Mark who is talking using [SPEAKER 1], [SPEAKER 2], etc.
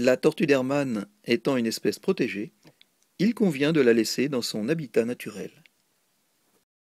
[SPEAKER 1] La tortue d'Hermann étant une espèce protégée, il convient de la laisser dans son habitat naturel.